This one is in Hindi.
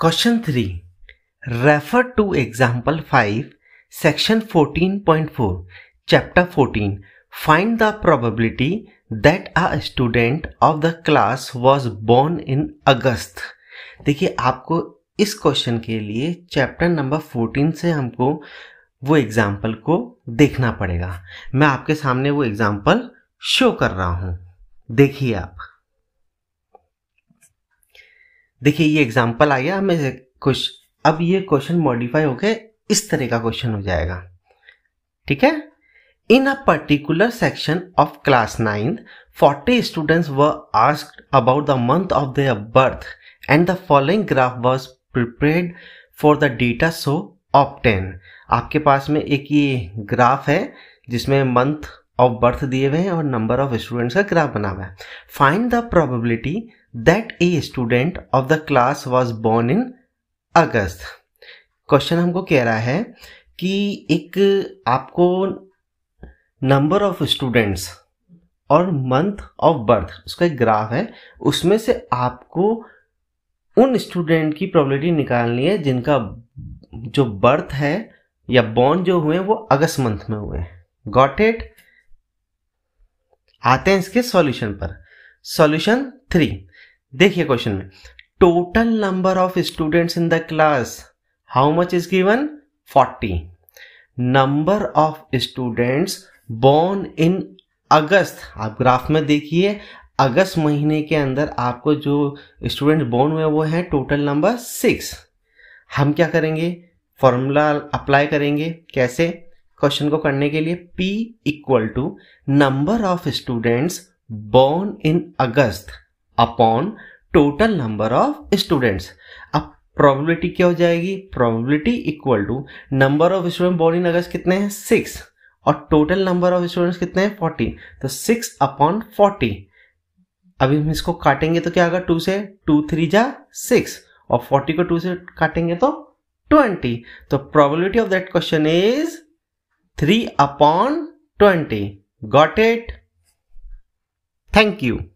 Question three refer to example five section fourteen point four chapter fourteen find the probability that a student of the class was born in August देखिए आपको इस क्वेश्चन के लिए चैप्टर नंबर फोर्टीन से हमको वो एग्जाम्पल को देखना पड़ेगा मैं आपके सामने वो एग्जाम्पल शो कर रहा हूं देखिए आप देखिए ये एग्जाम्पल आ गया हमें कुछ अब ये क्वेश्चन मॉडिफाई होकर इस तरह का क्वेश्चन हो जाएगा ठीक है in a particular section of class nine forty students we ask about the month of the birth and the following graph was prepare for the data so obtain आपके पास में एक ये ग्राफ है जिसमें मंथ ऑफ बर्थ दिए हुए हैं और नंबर ऑफ स्टूडेंट्स का ग्राफ बना हुआ है find the probability that a student of the class was born in August question हमको कह रहा है कि एक आपको नंबर ऑफ स्टूडेंट्स और मंथ ऑफ बर्थ उसका एक ग्राफ है उसमें से आपको उन स्टूडेंट की प्रोबेबिलिटी निकालनी है जिनका जो बर्थ है या बॉर्न जो हुए वो अगस्त मंथ में हुए गॉट इट आते हैं इसके सॉल्यूशन पर सॉल्यूशन थ्री देखिए क्वेश्चन में total number of students in the class how much is given forty number of students born in August आप ग्राफ में देखिए अगस्त महीने के अंदर आपको जो स्टूडेंट बोर्न हुए वो है टोटल नंबर सिक्स हम क्या करेंगे फॉर्मूला अप्लाई करेंगे कैसे क्वेश्चन को करने के लिए P equal to number of students born in August upon total number of students अब प्रोबेबिलिटी क्या हो जाएगी probability equal to number of student born in August कितने हैं सिक्स और टोटल नंबर ऑफ स्टूडेंट्स कितने हैं फोर्टी तो सिक्स अपॉन फोर्टी अभी हम इसको काटेंगे तो क्या होगा टू से टू थ्री जा सिक्स और फोर्टी को टू से काटेंगे तो ट्वेंटी तो probability of that question is 3 upon 20. Got it? Thank you.